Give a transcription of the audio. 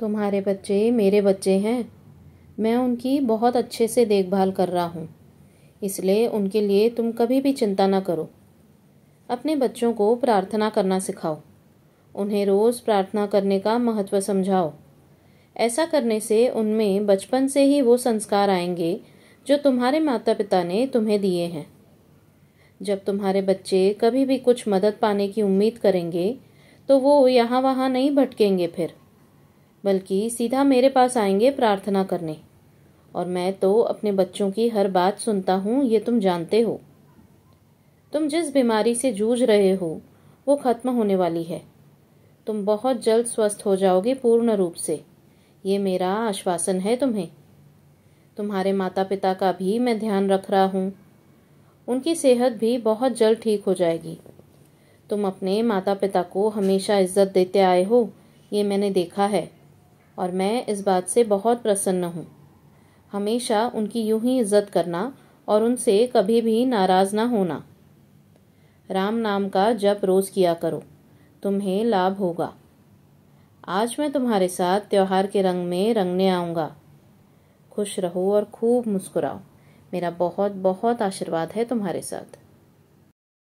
तुम्हारे बच्चे मेरे बच्चे हैं मैं उनकी बहुत अच्छे से देखभाल कर रहा हूँ इसलिए उनके लिए तुम कभी भी चिंता ना करो अपने बच्चों को प्रार्थना करना सिखाओ उन्हें रोज़ प्रार्थना करने का महत्व समझाओ ऐसा करने से उनमें बचपन से ही वो संस्कार आएंगे जो तुम्हारे माता पिता ने तुम्हें दिए हैं जब तुम्हारे बच्चे कभी भी कुछ मदद पाने की उम्मीद करेंगे तो वो यहाँ वहाँ नहीं भटकेंगे फिर बल्कि सीधा मेरे पास आएंगे प्रार्थना करने और मैं तो अपने बच्चों की हर बात सुनता हूँ ये तुम जानते हो तुम जिस बीमारी से जूझ रहे हो वो ख़त्म होने वाली है तुम बहुत जल्द स्वस्थ हो जाओगे पूर्ण रूप से ये मेरा आश्वासन है तुम्हें तुम्हारे माता पिता का भी मैं ध्यान रख रहा हूँ उनकी सेहत भी बहुत जल्द ठीक हो जाएगी तुम अपने माता पिता को हमेशा इज्जत देते आए हो ये मैंने देखा है और मैं इस बात से बहुत प्रसन्न हूँ हमेशा उनकी यूं ही इज्जत करना और उनसे कभी भी नाराज़ ना होना राम नाम का जप रोज़ किया करो तुम्हें लाभ होगा आज मैं तुम्हारे साथ त्यौहार के रंग में रंगने आऊँगा खुश रहो और खूब मुस्कुराओ मेरा बहुत बहुत आशीर्वाद है तुम्हारे साथ